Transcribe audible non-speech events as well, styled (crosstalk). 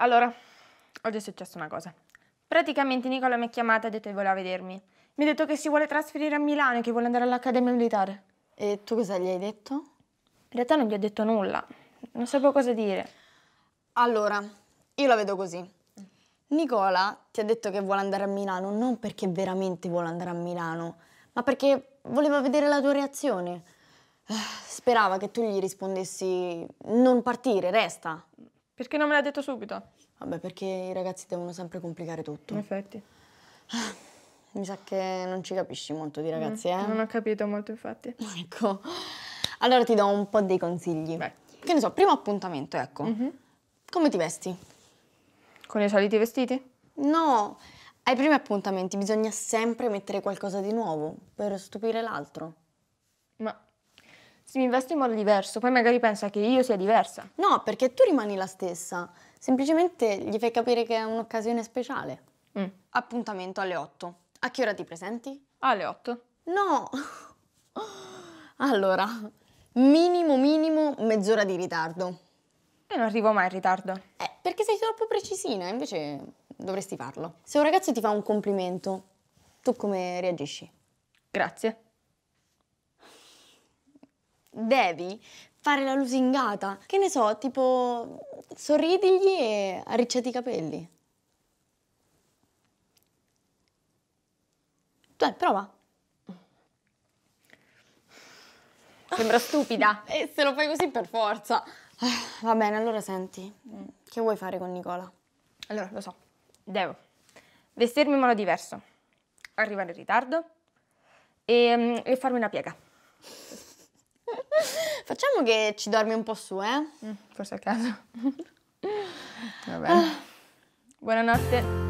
Allora, oggi è successa una cosa. Praticamente Nicola mi ha chiamata e ha detto che voleva vedermi. Mi ha detto che si vuole trasferire a Milano e che vuole andare all'Accademia Militare. E tu cosa gli hai detto? In realtà non gli ho detto nulla. Non sapevo cosa dire. Allora, io la vedo così. Nicola ti ha detto che vuole andare a Milano non perché veramente vuole andare a Milano, ma perché voleva vedere la tua reazione. Eh, sperava che tu gli rispondessi non partire, resta. Perché non me l'ha detto subito? Vabbè, perché i ragazzi devono sempre complicare tutto. In effetti. Mi sa che non ci capisci molto di ragazzi, mm, eh? Non ho capito molto, infatti. (laughs) Ecco. Allora ti do un po' dei consigli. Beh. Che ne so, primo appuntamento, ecco. Mm -hmm. Come ti vesti? Con i soliti vestiti? No, ai primi appuntamenti bisogna sempre mettere qualcosa di nuovo per stupire l'altro. Ma si investe in modo diverso, poi magari pensa che io sia diversa. No, perché tu rimani la stessa, semplicemente gli fai capire che è un'occasione speciale. Mm. Appuntamento alle 8. A che ora ti presenti? Alle 8. No! Allora, minimo minimo mezz'ora di ritardo. E non arrivo mai in ritardo. Eh, perché sei troppo precisina, invece dovresti farlo. Se un ragazzo ti fa un complimento, tu come reagisci? Grazie devi fare la lusingata. Che ne so, tipo sorridigli e arricciati i capelli. Dai, eh, prova. Sembra stupida. (laughs) e eh, se lo fai così per forza. Ah, va bene, allora senti, che vuoi fare con Nicola? Allora, lo so, devo vestirmi in modo diverso, arrivare in ritardo e, ehm, e farmi una piega. (laughs) Facciamo che ci dormi un po' su, eh? Mm, forse a caso. (laughs) Vabbè. Ah. Buonanotte.